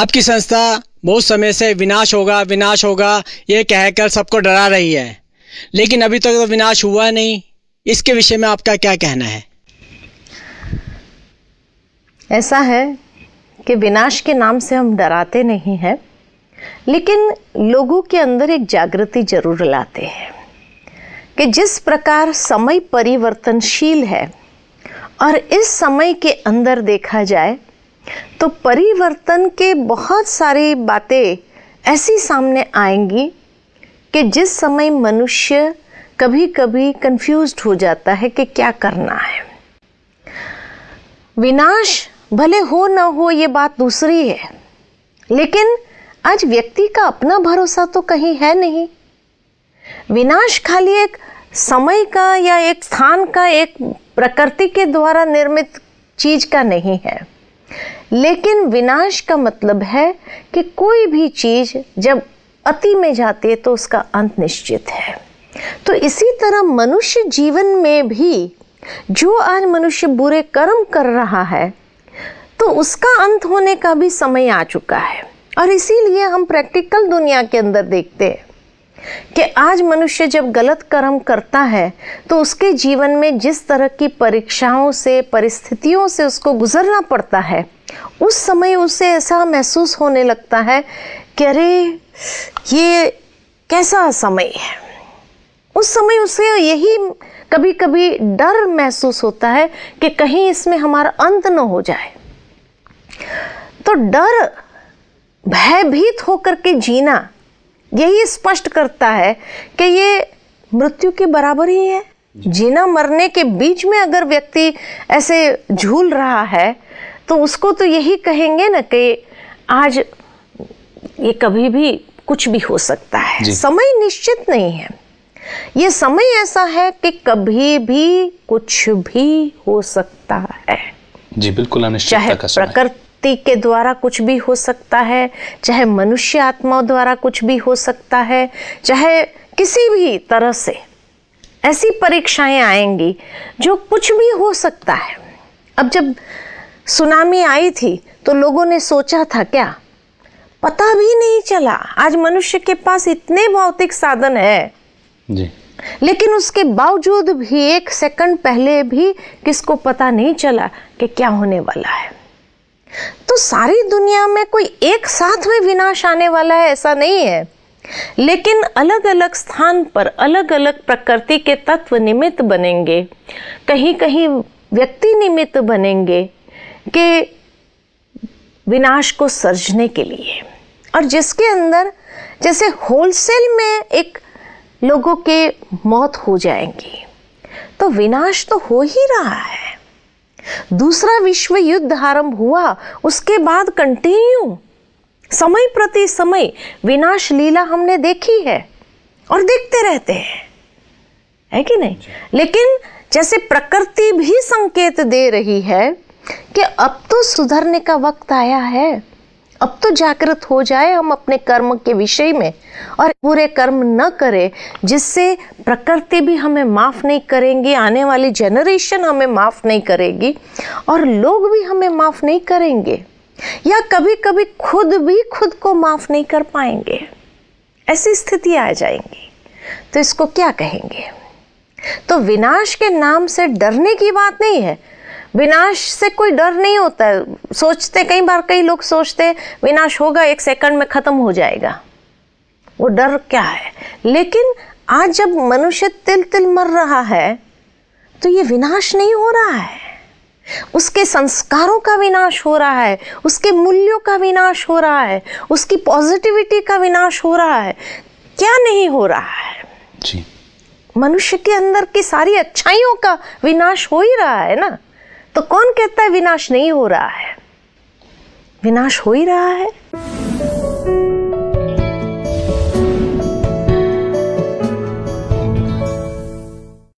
आपकी संस्था बहुत समय से विनाश होगा विनाश होगा ये कहकर सबको डरा रही है लेकिन अभी तक तो विनाश हुआ नहीं इसके विषय में आपका क्या कहना है ऐसा है कि विनाश के नाम से हम डराते नहीं हैं लेकिन लोगों के अंदर एक जागृति जरूर लाते हैं कि जिस प्रकार समय परिवर्तनशील है और इस समय के अंदर देखा जाए तो परिवर्तन के बहुत सारी बातें ऐसी सामने आएंगी कि जिस समय मनुष्य कभी कभी कंफ्यूज हो जाता है कि क्या करना है विनाश भले हो ना हो ये बात दूसरी है लेकिन आज व्यक्ति का अपना भरोसा तो कहीं है नहीं विनाश खाली एक समय का या एक स्थान का एक प्रकृति के द्वारा निर्मित चीज का नहीं है लेकिन विनाश का मतलब है कि कोई भी चीज़ जब अति में जाती है तो उसका अंत निश्चित है तो इसी तरह मनुष्य जीवन में भी जो आज मनुष्य बुरे कर्म कर रहा है तो उसका अंत होने का भी समय आ चुका है और इसीलिए हम प्रैक्टिकल दुनिया के अंदर देखते हैं कि आज मनुष्य जब गलत कर्म करता है तो उसके जीवन में जिस तरह की परीक्षाओं से परिस्थितियों से उसको गुजरना पड़ता है उस समय उसे ऐसा महसूस होने लगता है कि अरे ये कैसा समय है उस समय उसे यही कभी कभी डर महसूस होता है कि कहीं इसमें हमारा अंत न हो जाए तो डर भयभीत होकर के जीना यही स्पष्ट करता है कि ये मृत्यु के बराबर ही है जीना मरने के बीच में अगर व्यक्ति ऐसे झूल रहा है तो उसको तो यही कहेंगे ना कि आज ये कभी भी कुछ भी हो सकता है समय निश्चित नहीं है ये समय ऐसा है कि कभी भी कुछ भी हो सकता है जी बिल्कुल चाहे प्रकृति शक्ति के द्वारा कुछ भी हो सकता है चाहे मनुष्य आत्माओं द्वारा कुछ भी हो सकता है चाहे किसी भी तरह से ऐसी परीक्षाएं आएंगी जो कुछ भी हो सकता है अब जब सुनामी आई थी तो लोगों ने सोचा था क्या पता भी नहीं चला आज मनुष्य के पास इतने भौतिक साधन है जी लेकिन उसके बावजूद भी एक सेकंड पहले भी किसको पता नहीं चला कि क्या होने वाला है तो सारी दुनिया में कोई एक साथ में विनाश आने वाला है ऐसा नहीं है लेकिन अलग अलग स्थान पर अलग अलग प्रकृति के तत्व निमित्त बनेंगे कहीं कहीं व्यक्ति निमित्त बनेंगे के विनाश को सर्जने के लिए और जिसके अंदर जैसे होलसेल में एक लोगों के मौत हो जाएंगी तो विनाश तो हो ही रहा है दूसरा विश्व युद्ध आरंभ हुआ उसके बाद कंटिन्यू समय प्रति समय विनाश लीला हमने देखी है और देखते रहते हैं है कि नहीं लेकिन जैसे प्रकृति भी संकेत दे रही है कि अब तो सुधरने का वक्त आया है अब तो जागृत हो जाए हम अपने कर्म के विषय में और पूरे कर्म न करें जिससे प्रकृति भी हमें माफ़ नहीं करेंगी आने वाली जनरेशन हमें माफ़ नहीं करेगी और लोग भी हमें माफ़ नहीं करेंगे या कभी कभी खुद भी खुद को माफ़ नहीं कर पाएंगे ऐसी स्थिति आ जाएंगी तो इसको क्या कहेंगे तो विनाश के नाम से डरने की बात नहीं है विनाश से कोई डर नहीं होता है सोचते कई बार कई लोग सोचते विनाश होगा एक सेकंड में ख़त्म हो जाएगा वो डर क्या है लेकिन आज जब मनुष्य तिल तिल मर रहा है तो ये विनाश नहीं हो रहा है उसके संस्कारों का विनाश हो रहा है उसके मूल्यों का विनाश हो रहा है उसकी पॉजिटिविटी का विनाश हो रहा है क्या नहीं हो रहा है जी मनुष्य के अंदर की सारी अच्छाइयों का विनाश हो ही रहा है ना तो कौन कहता है विनाश नहीं हो रहा है विनाश हो ही रहा है